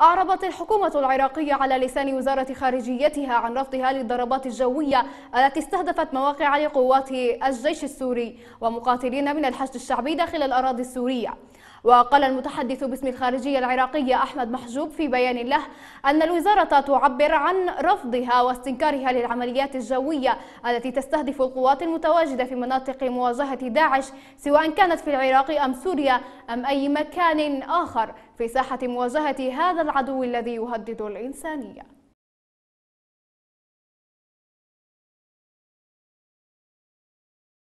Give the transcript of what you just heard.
أعربت الحكومة العراقية على لسان وزارة خارجيتها عن رفضها للضربات الجوية التي استهدفت مواقع لقوات الجيش السوري ومقاتلين من الحشد الشعبي داخل الأراضي السورية وقال المتحدث باسم الخارجية العراقية أحمد محجوب في بيان له أن الوزارة تعبر عن رفضها واستنكارها للعمليات الجوية التي تستهدف القوات المتواجدة في مناطق مواجهة داعش سواء كانت في العراق أم سوريا أم أي مكان آخر في ساحة مواجهة هذا العدو الذي يهدد الإنسانية